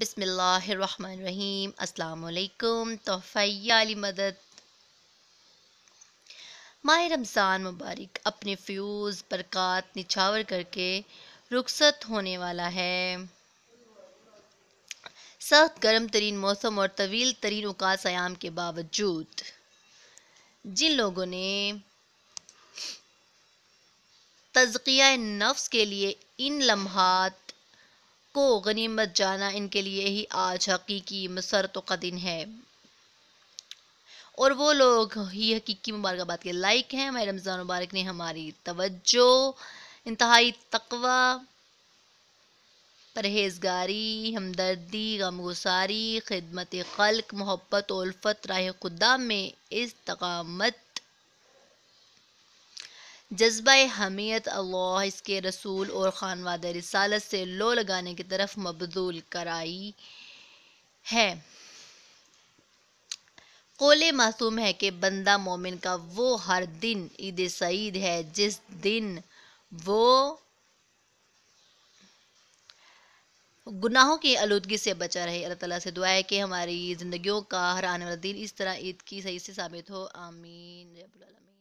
बिसमीम अल्लाम तोहफ़ाली मदद माह रमज़ान मुबारक अपने फ्यूज़ बरक़ात निछावर करके रुखसत होने वाला है सख्त गर्म तरीन मौसम और तवील तरीन उकास आयाम के बावजूद जिन लोगों ने तजकिया नफ्स के लिए इन लम्हात को गनीमत जाना इनके लिए ही आज हकीकी मसरत तो का दिन है और वो लोग ही हकीकी मुबारकबाद के लाइक हैं मैं रमज़ान मुबारक ने हमारी तवज्जो इंतहाई तकवा परहेजगारी हमदर्दी गमगुसारी खिदमत खल्क मोहब्बत उल्फत राय खुदा में इस तकामत जज्बा हमीयत अल्लाह इसके रसूल और ख़ान वाद रसालत से लो लगाने की तरफ मबदूल कराई है कोले मासूम है कि बंदा मोमिन का वो हर दिन ईद सईद है जिस दिन वो गुनाहों की आलूदगी से बचा रहे अल्लाह ताला से दुआ है कि हमारी ज़िंदगियों का हर आने वाला दिन इस तरह ईद की सही से साबित हो आमीन